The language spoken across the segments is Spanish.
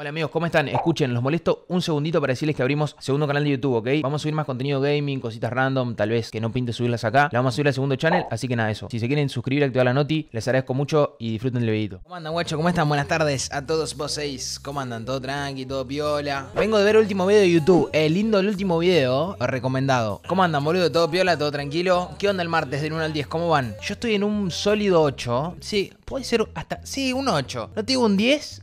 Hola amigos, ¿cómo están? Escuchen, los molesto un segundito para decirles que abrimos segundo canal de YouTube, ¿ok? Vamos a subir más contenido gaming, cositas random, tal vez que no pinte subirlas acá. La vamos a subir al segundo channel, así que nada, eso. Si se quieren suscribir, activar la noti, les agradezco mucho y disfruten el video. ¿Cómo andan, guacho? ¿Cómo están? Buenas tardes a todos vos seis. ¿Cómo andan? ¿Todo tranqui? ¿Todo piola? Vengo de ver el último video de YouTube. El lindo el último video, recomendado. ¿Cómo andan, boludo? ¿Todo piola? ¿Todo tranquilo? ¿Qué onda el martes del 1 al 10? ¿Cómo van? Yo estoy en un sólido 8. Sí, puede ser hasta... Sí, un 8. No tengo un 10,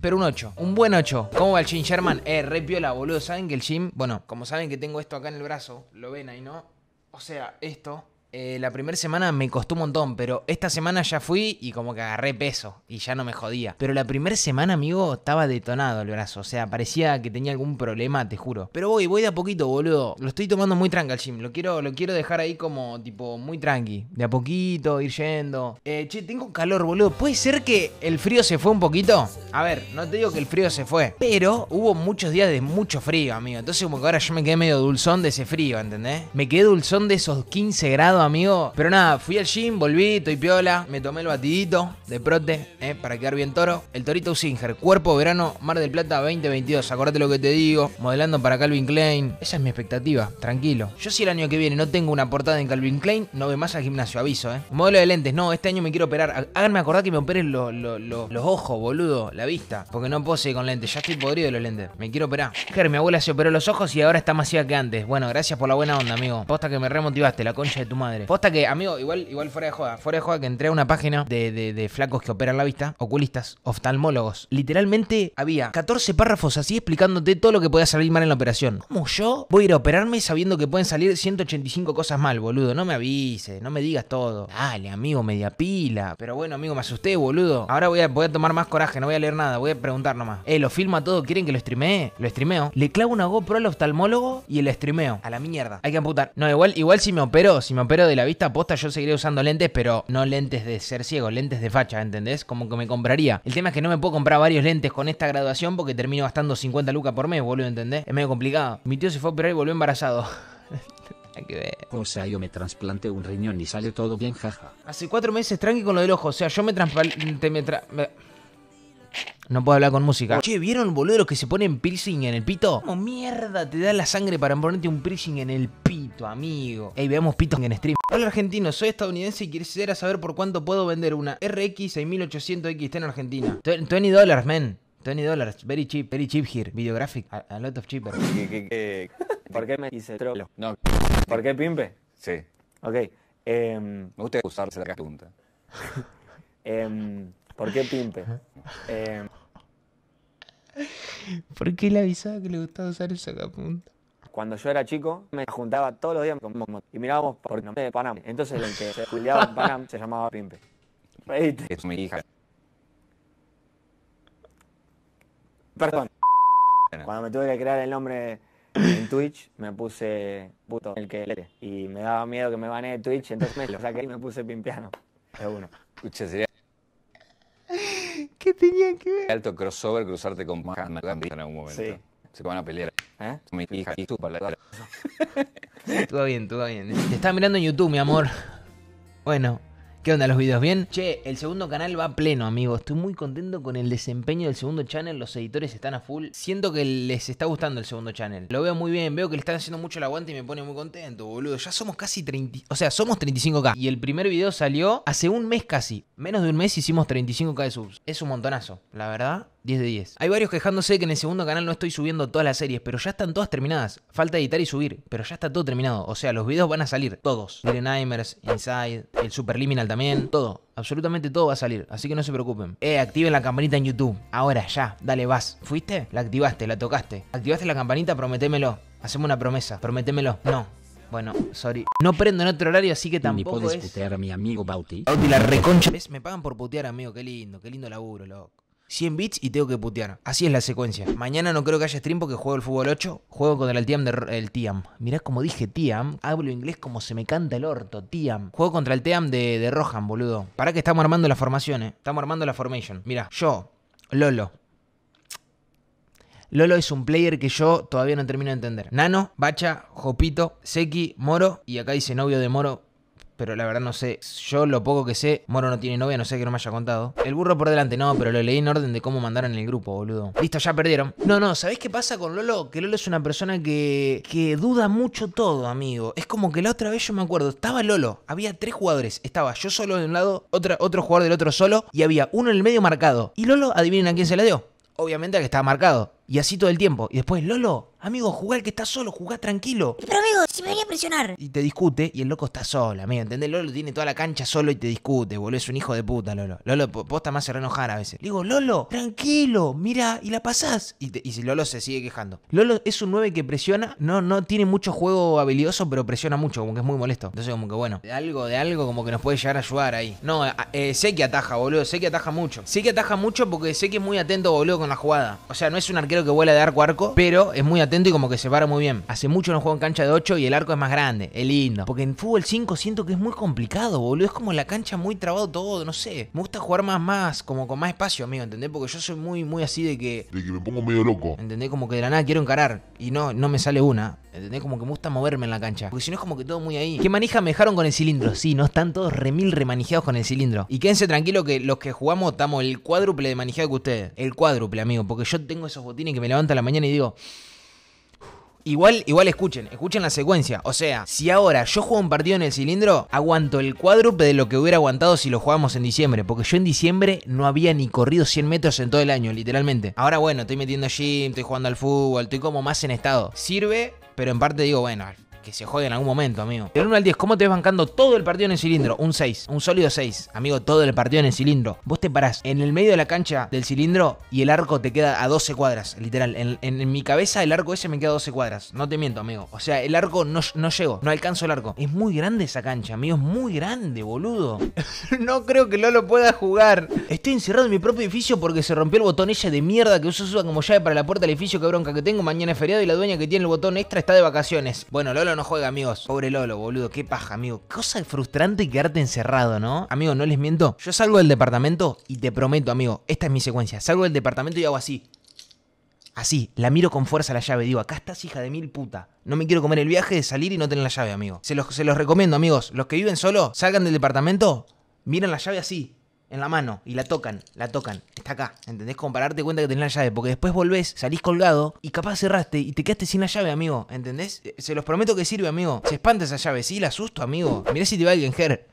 pero un 8. Un buen 8. ¿Cómo va el Jim Sherman? Eh, re piola, boludo. ¿Saben que el Jim? Bueno, como saben que tengo esto acá en el brazo, lo ven ahí, ¿no? O sea, esto eh, la primera semana me costó un montón, pero esta semana ya fui y como que agarré peso y ya no me jodía. Pero la primera semana, amigo, estaba detonado el brazo. O sea, parecía que tenía algún problema, te juro. Pero voy, voy de a poquito, boludo. Lo estoy tomando muy tranqui al gym. Lo quiero, lo quiero dejar ahí como tipo muy tranqui. De a poquito, ir yendo. Eh, che, tengo calor, boludo. ¿Puede ser que el frío se fue un poquito? A ver, no te digo que el frío se fue. Pero hubo muchos días de mucho frío, amigo. Entonces como que ahora yo me quedé medio dulzón de ese frío, ¿entendés? Me quedé dulzón de esos 15 grados amigo. Pero nada, fui al gym, volví, estoy piola. Me tomé el batidito de prote eh, para quedar bien toro. El Torito Usinger, cuerpo verano, Mar del Plata 2022. Acordate lo que te digo. Modelando para Calvin Klein. Esa es mi expectativa, tranquilo. Yo si el año que viene no tengo una portada en Calvin Klein, no ve más al gimnasio, aviso, eh. Modelo de lentes, no, este año me quiero operar. Háganme acordar que me operen los ojos, boludo, la vista. Porque no posee con lentes, ya estoy podrido de los lentes. Me quiero operar. Ger, mi abuela se operó los ojos y ahora está más ciega que antes. Bueno, gracias por la buena onda, amigo. Posta que me remotivaste, la concha de tu madre. Posta que, amigo, igual, igual fuera de joda. Fuera de joda que entré a una página de, flacos que operan la vista, oculistas, oftalmólogos. Literalmente había 14 párrafos así explicándote todo lo que podía salir mal en la operación. ¿Cómo yo voy a ir a operarme sabiendo que pueden salir 185 cosas mal, boludo? No me avise no me digas todo. Dale, amigo, media pila. Pero bueno, amigo, me asusté, boludo. Ahora voy a, tomar más coraje, no voy a leer nada, voy a preguntar nomás. Eh, lo filma todo, ¿quieren que lo streamee? Lo streameo. Le clavo una GoPro al oftalmólogo y el streameo. A la mierda. Hay que amputar. No, igual, igual si me opero, si me opero de la vista posta, yo seguiré usando lentes, pero no lentes de ser ciego, lentes de facha, ¿entendés? Como que me compraría. El tema es que no me puedo comprar varios lentes con esta graduación porque termino gastando 50 lucas por mes, boludo, ¿entendés? Es medio complicado. Mi tío se fue a operar y volvió embarazado. Hay que ver. O sea, yo me trasplante un riñón y salió todo bien, jaja. Hace cuatro meses tranqui con lo del ojo, o sea, yo me transplante Me no puedo hablar con música. Che, ¿vieron, boludo, que se ponen piercing en el pito? ¿Cómo mierda te da la sangre para ponerte un piercing en el pito, amigo? Ey, veamos pito en stream. Hola argentino, soy estadounidense y quisiera saber por cuánto puedo vender una RX 6800XT en Argentina. 20 dólares, man. 20 dólares, very cheap, very cheap here. Videographic, a, a lot of cheaper. ¿Por qué me hice trolo? No. ¿Por qué pimpe? Sí. Ok. Em, me gusta usarse la pregunta. eh, ¿Por qué Pimpe? Eh, ¿Por qué le avisaba que le gustaba usar el sacapunta? Cuando yo era chico, me juntaba todos los días con Momo y mirábamos por nombre de Panam. Entonces el que se jubilaba en Panam se llamaba Pimpe. ¿Viste? Es mi hija. Perdón. Cuando me tuve que crear el nombre en Twitch, me puse puto el que lee. Y me daba miedo que me de Twitch, entonces me lo saqué y me puse pimpiano. Es uno. sería tenía que ver? Alto crossover, cruzarte con Gandhi en algún momento. Se van a pelear. ¿Eh? Mi hija y tu cara. Todo bien, todo bien. Te estaba mirando en YouTube, mi amor. Bueno, ¿Qué onda los videos? ¿Bien? Che, el segundo canal va pleno, amigo. Estoy muy contento con el desempeño del segundo channel. Los editores están a full. Siento que les está gustando el segundo channel. Lo veo muy bien. Veo que le están haciendo mucho el aguante y me pone muy contento, boludo. Ya somos casi 30... O sea, somos 35k. Y el primer video salió hace un mes casi. Menos de un mes hicimos 35k de subs. Es un montonazo, la verdad. 10 de 10. Hay varios quejándose que en el segundo canal no estoy subiendo todas las series, pero ya están todas terminadas. Falta editar y subir, pero ya está todo terminado. O sea, los videos van a salir, todos. nightmares Inside, el Superliminal también, todo. Absolutamente todo va a salir, así que no se preocupen. Eh, activen la campanita en YouTube. Ahora, ya, dale, vas. ¿Fuiste? La activaste, la tocaste. ¿Activaste la campanita? Prometémelo. Hacemos una promesa, prometémelo. No, bueno, sorry. No prendo en otro horario, así que tampoco Ni puedes putear a mi amigo Bauti. Bauti, la reconcha. ¿Ves? Me pagan por putear, amigo. Qué lindo, qué lindo laburo, loco. 100 bits y tengo que putear. Así es la secuencia. Mañana no creo que haya stream porque juego el fútbol 8. Juego contra el Tiam de... El Tiam. Mirá como dije Tiam. Hablo inglés como se me canta el orto. Tiam. Juego contra el Tiam de, de Rohan, boludo. Para que estamos armando la formación, eh. Estamos armando la formation. Mirá, yo, Lolo. Lolo es un player que yo todavía no termino de entender. Nano, Bacha, Jopito, Seki, Moro. Y acá dice novio de Moro, pero la verdad no sé. Yo lo poco que sé, Moro no tiene novia, no sé que no me haya contado. El burro por delante, no, pero lo leí en orden de cómo mandaron el grupo, boludo. Listo, ya perdieron. No, no, ¿sabés qué pasa con Lolo? Que Lolo es una persona que, que duda mucho todo, amigo. Es como que la otra vez yo me acuerdo, estaba Lolo, había tres jugadores. Estaba yo solo de un lado, otra, otro jugador del otro solo, y había uno en el medio marcado. Y Lolo, adivinen a quién se la dio. Obviamente a que estaba marcado. Y así todo el tiempo. Y después Lolo Amigo, jugá el que está solo, jugá tranquilo. Pero amigo, si me venía a presionar. Y te discute y el loco está solo, amigo. ¿Entendés? Lolo tiene toda la cancha solo y te discute, boludo. Es un hijo de puta, Lolo. Lolo, posta más se reenojar a veces. digo, Lolo, tranquilo, mira, y la pasás. Y, si Lolo se sigue quejando. Lolo es un 9 que presiona, no, no tiene mucho juego habilidoso, pero presiona mucho, como que es muy molesto. Entonces, como que bueno, de algo, de algo, como que nos puede llegar a ayudar ahí. No, eh, sé que ataja, boludo. Sé que ataja mucho. Sé que ataja mucho porque sé que es muy atento, boludo, con la jugada. O sea, no es un arquero que vuela de arco cuarco arco, pero es muy atento atento y como que se para muy bien. Hace mucho no juego en cancha de 8 y el arco es más grande, es lindo. Porque en fútbol 5 siento que es muy complicado, boludo. Es como la cancha muy trabado todo, no sé. Me gusta jugar más, más, como con más espacio, amigo, ¿entendés? Porque yo soy muy, muy así de que. De que me pongo medio loco. ¿Entendés? Como que de la nada quiero encarar y no, no me sale una. ¿Entendés? Como que me gusta moverme en la cancha. Porque si no es como que todo muy ahí. ¿Qué manija me dejaron con el cilindro? Sí, no están todos remil remanijeados con el cilindro. Y quédense tranquilo que los que jugamos estamos el cuádruple de manijeado que ustedes. El cuádruple, amigo. Porque yo tengo esos botines que me levanta la mañana y digo. Igual, igual escuchen, escuchen la secuencia. O sea, si ahora yo juego un partido en el cilindro, aguanto el cuádruple de lo que hubiera aguantado si lo jugábamos en diciembre. Porque yo en diciembre no había ni corrido 100 metros en todo el año, literalmente. Ahora bueno, estoy metiendo gym, estoy jugando al fútbol, estoy como más en estado. Sirve, pero en parte digo, bueno, que se jode en algún momento, amigo. Pero 1 al 10, ¿cómo te ves bancando todo el partido en el cilindro? Un 6, un sólido 6. Amigo, todo el partido en el cilindro. Vos te parás en el medio de la cancha del cilindro y el arco te queda a 12 cuadras, literal. En, mi cabeza el arco ese me queda a 12 cuadras. No te miento, amigo. O sea, el arco no, no llego, no alcanzo el arco. Es muy grande esa cancha, amigo. Es muy grande, boludo. no creo que Lolo pueda jugar. Estoy encerrado en mi propio edificio porque se rompió el botón ella de mierda que uso usa como llave para la puerta del edificio. Que bronca que tengo. Mañana es feriado y la dueña que tiene el botón extra está de vacaciones. Bueno, Lolo no juega, amigos. Pobre Lolo, boludo, qué paja, amigo. Cosa frustrante quedarte encerrado, ¿no? Amigo, no les miento. Yo salgo del departamento y te prometo, amigo, esta es mi secuencia. Salgo del departamento y hago así. Así, la miro con fuerza la llave, digo, acá estás hija de mil puta. No me quiero comer el viaje de salir y no tener la llave, amigo. Se los, se los recomiendo, amigos. Los que viven solo, salgan del departamento, miran la llave así en la mano y la tocan, la tocan, está acá, ¿entendés? Como para darte cuenta que tenés la llave, porque después volvés, salís colgado y capaz cerraste y te quedaste sin la llave, amigo, ¿entendés? Eh, se los prometo que sirve, amigo. Se espanta esa llave, sí, la asusto, amigo. Mirá si te va alguien, Ger.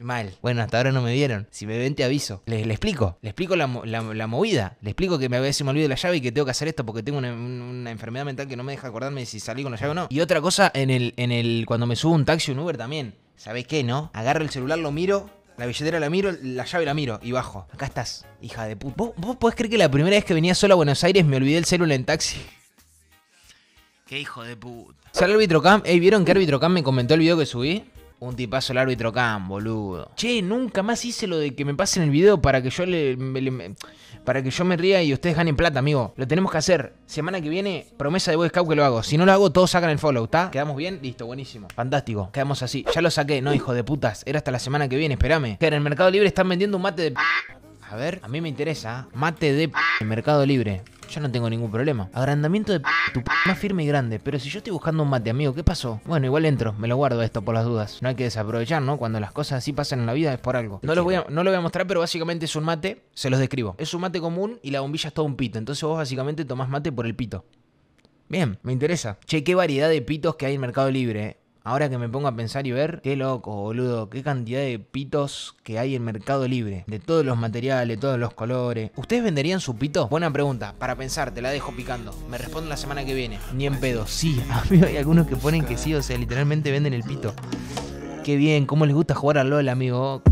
Mal. Bueno, hasta ahora no me vieron. Si me ven, te aviso. Le, le explico. Le explico la, movida. Le explico que me había se me la llave y que tengo que hacer esto porque tengo una, enfermedad mental que no me deja acordarme si salí con la llave o no. Y otra cosa, en el, en el, cuando me subo un taxi un Uber también. ¿Sabés qué, no? Agarro el celular, lo miro la billetera la miro, la llave la miro y bajo. Acá estás, hija de puta. ¿Vos, ¿Vos, podés creer que la primera vez que venía solo a Buenos Aires me olvidé el celular en taxi? Qué hijo de puta. Sale árbitro Cam. Ey, ¿vieron que árbitro Cam me comentó el video que subí? Un tipazo el árbitro Cam, boludo. Che, nunca más hice lo de que me pasen el video para que yo le, para que yo me ría y ustedes ganen plata, amigo. Lo tenemos que hacer. Semana que viene, promesa de Boy Scout que lo hago. Si no lo hago, todos sacan el follow, ¿está? ¿Quedamos bien? Listo, buenísimo. Fantástico. Quedamos así. Ya lo saqué, no, hijo de putas. Era hasta la semana que viene, espérame. Que en el Mercado Libre están vendiendo un mate de... A ver, a mí me interesa. ¿ah? Mate de... En Mercado Libre. Yo no tengo ningún problema. Agrandamiento de p tu p más firme y grande. Pero si yo estoy buscando un mate, amigo, ¿qué pasó? Bueno, igual entro. Me lo guardo esto por las dudas. No hay que desaprovechar, ¿no? Cuando las cosas así pasan en la vida es por algo. No lo voy a, no lo voy a mostrar, pero básicamente es un mate. Se los describo. Es un mate común y la bombilla es todo un pito. Entonces vos básicamente tomás mate por el pito. Bien, me interesa. Che, qué variedad de pitos que hay en Mercado Libre. Eh. Ahora que me pongo a pensar y ver, qué loco, boludo, qué cantidad de pitos que hay en Mercado Libre. De todos los materiales, todos los colores. ¿Ustedes venderían su pito? Buena pregunta, para pensar, te la dejo picando. Me respondo la semana que viene. Ni en pedo, sí. hay algunos que ponen que sí, o sea, literalmente venden el pito. Qué bien, cómo les gusta jugar al LOL, amigo.